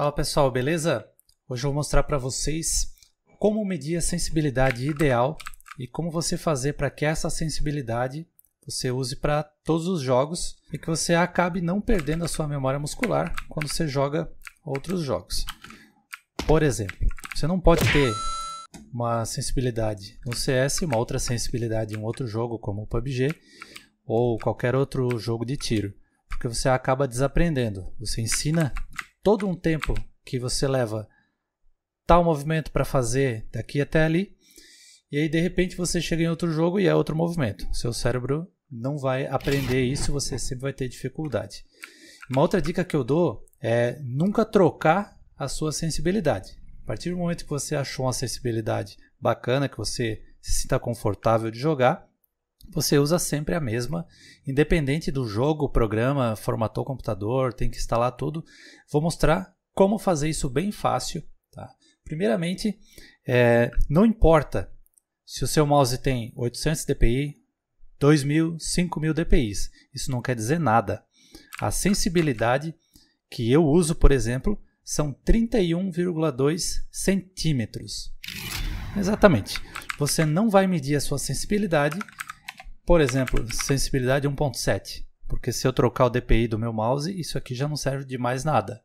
Fala pessoal, beleza? Hoje eu vou mostrar para vocês como medir a sensibilidade ideal e como você fazer para que essa sensibilidade você use para todos os jogos e que você acabe não perdendo a sua memória muscular quando você joga outros jogos. Por exemplo, você não pode ter uma sensibilidade no CS, uma outra sensibilidade em um outro jogo como o PUBG ou qualquer outro jogo de tiro, porque você acaba desaprendendo. Você ensina todo um tempo que você leva tal movimento para fazer daqui até ali, e aí de repente você chega em outro jogo e é outro movimento. Seu cérebro não vai aprender isso, você sempre vai ter dificuldade. Uma outra dica que eu dou é nunca trocar a sua sensibilidade. A partir do momento que você achou uma sensibilidade bacana, que você se sinta confortável de jogar, você usa sempre a mesma, independente do jogo, programa, formatou o computador, tem que instalar tudo. Vou mostrar como fazer isso bem fácil. Tá? Primeiramente, é, não importa se o seu mouse tem 800 dpi, 2000, 5000 DPI. isso não quer dizer nada. A sensibilidade que eu uso, por exemplo, são 31,2 centímetros. Exatamente. Você não vai medir a sua sensibilidade por exemplo, sensibilidade 1.7, porque se eu trocar o DPI do meu mouse, isso aqui já não serve de mais nada.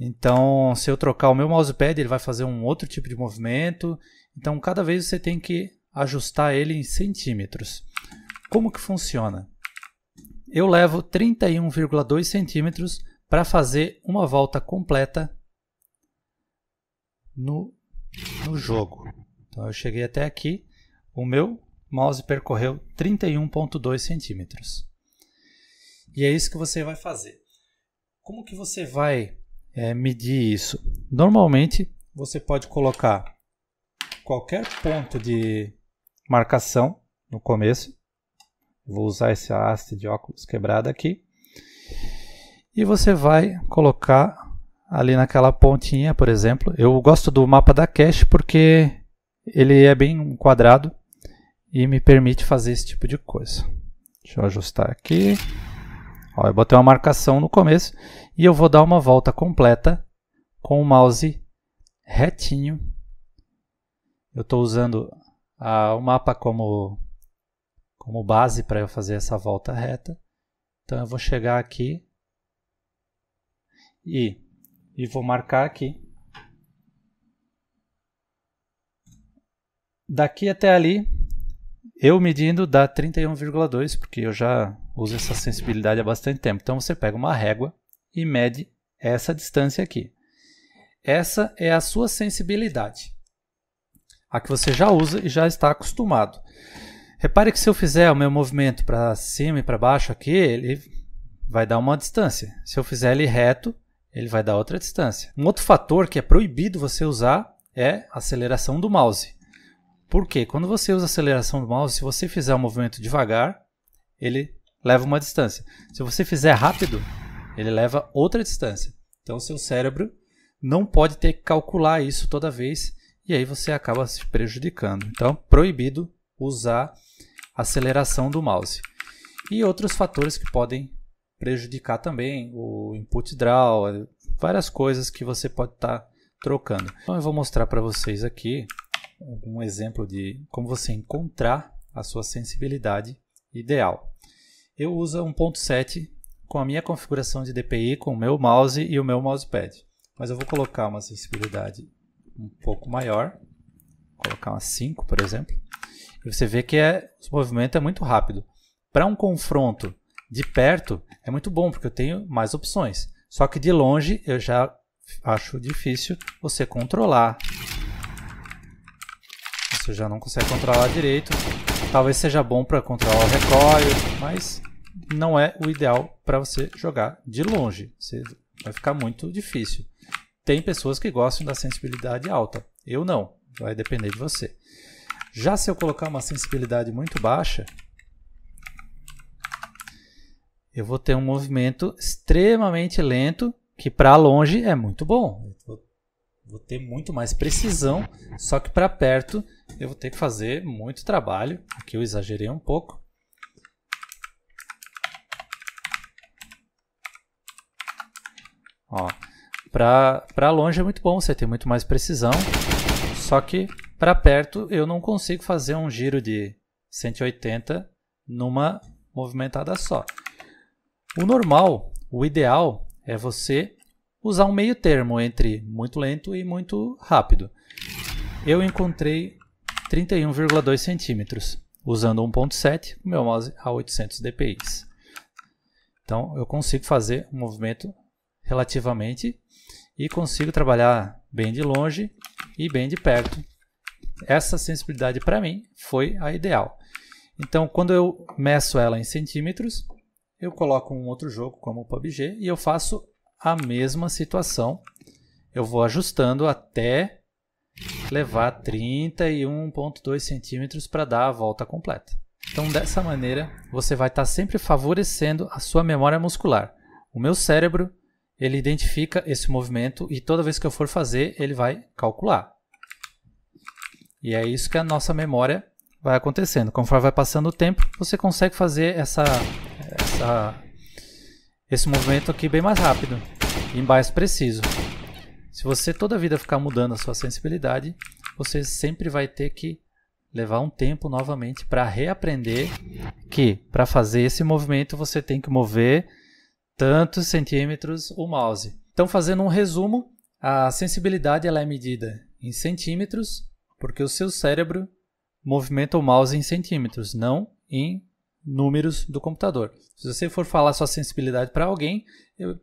Então, se eu trocar o meu mousepad, ele vai fazer um outro tipo de movimento. Então, cada vez você tem que ajustar ele em centímetros. Como que funciona? Eu levo 31,2 centímetros para fazer uma volta completa no, no jogo. Então, eu cheguei até aqui. O meu mouse percorreu 31,2 centímetros. E é isso que você vai fazer. Como que você vai é, medir isso? Normalmente você pode colocar qualquer ponto de marcação no começo. Vou usar essa haste de óculos quebrada aqui. E você vai colocar ali naquela pontinha, por exemplo. Eu gosto do mapa da cache porque ele é bem quadrado e me permite fazer esse tipo de coisa. Deixa eu ajustar aqui. Ó, eu botei uma marcação no começo e eu vou dar uma volta completa com o mouse retinho. Eu estou usando a, o mapa como, como base para eu fazer essa volta reta. Então eu vou chegar aqui e, e vou marcar aqui. Daqui até ali eu medindo dá 31,2, porque eu já uso essa sensibilidade há bastante tempo. Então você pega uma régua e mede essa distância aqui. Essa é a sua sensibilidade. A que você já usa e já está acostumado. Repare que se eu fizer o meu movimento para cima e para baixo aqui, ele vai dar uma distância. Se eu fizer ele reto, ele vai dar outra distância. Um outro fator que é proibido você usar é a aceleração do mouse. Porque quando você usa a aceleração do mouse, se você fizer um movimento devagar, ele leva uma distância. Se você fizer rápido, ele leva outra distância. Então seu cérebro não pode ter que calcular isso toda vez e aí você acaba se prejudicando. Então, proibido usar a aceleração do mouse. E outros fatores que podem prejudicar também, o input draw, várias coisas que você pode estar tá trocando. Então eu vou mostrar para vocês aqui algum exemplo de como você encontrar a sua sensibilidade ideal. Eu uso 1.7 com a minha configuração de DPI, com o meu mouse e o meu mousepad. Mas eu vou colocar uma sensibilidade um pouco maior, colocar uma 5, por exemplo. E você vê que é, o movimento é muito rápido. Para um confronto de perto, é muito bom, porque eu tenho mais opções. Só que de longe, eu já acho difícil você controlar já não consegue controlar direito. Talvez seja bom para controlar o recoil, mas não é o ideal para você jogar de longe. Você vai ficar muito difícil. Tem pessoas que gostam da sensibilidade alta. Eu não. Vai depender de você. Já se eu colocar uma sensibilidade muito baixa, eu vou ter um movimento extremamente lento, que para longe é muito bom. Eu vou vou ter muito mais precisão, só que para perto eu vou ter que fazer muito trabalho. Aqui eu exagerei um pouco. Ó, para longe é muito bom, você tem muito mais precisão, só que para perto eu não consigo fazer um giro de 180 numa movimentada só. O normal, o ideal é você usar um meio termo entre muito lento e muito rápido. Eu encontrei 31,2 centímetros, usando 1.7, o meu mouse a 800 dpi. Então eu consigo fazer um movimento relativamente e consigo trabalhar bem de longe e bem de perto. Essa sensibilidade para mim foi a ideal. Então quando eu meço ela em centímetros, eu coloco um outro jogo como o PUBG e eu faço a mesma situação. Eu vou ajustando até levar 31,2 centímetros para dar a volta completa. Então, dessa maneira, você vai estar tá sempre favorecendo a sua memória muscular. O meu cérebro, ele identifica esse movimento e toda vez que eu for fazer, ele vai calcular. E é isso que a nossa memória vai acontecendo. Conforme vai passando o tempo, você consegue fazer essa, essa esse movimento aqui bem mais rápido e mais preciso. Se você toda a vida ficar mudando a sua sensibilidade, você sempre vai ter que levar um tempo novamente para reaprender que para fazer esse movimento você tem que mover tantos centímetros o mouse. Então, fazendo um resumo, a sensibilidade ela é medida em centímetros, porque o seu cérebro movimenta o mouse em centímetros, não em números do computador. Se você for falar sua sensibilidade para alguém,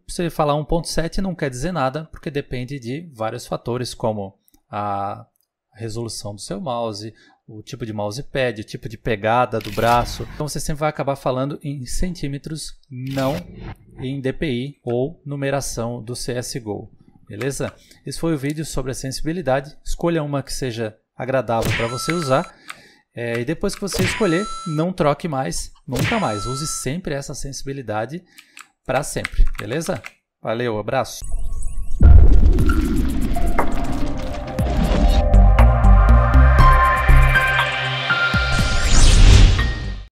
você falar 1.7 não quer dizer nada, porque depende de vários fatores, como a resolução do seu mouse, o tipo de mousepad, o tipo de pegada do braço. Então você sempre vai acabar falando em centímetros, não em DPI ou numeração do CSGO. Beleza? Esse foi o vídeo sobre a sensibilidade. Escolha uma que seja agradável para você usar é, e depois que você escolher, não troque mais, nunca mais. Use sempre essa sensibilidade para sempre, beleza? Valeu, abraço!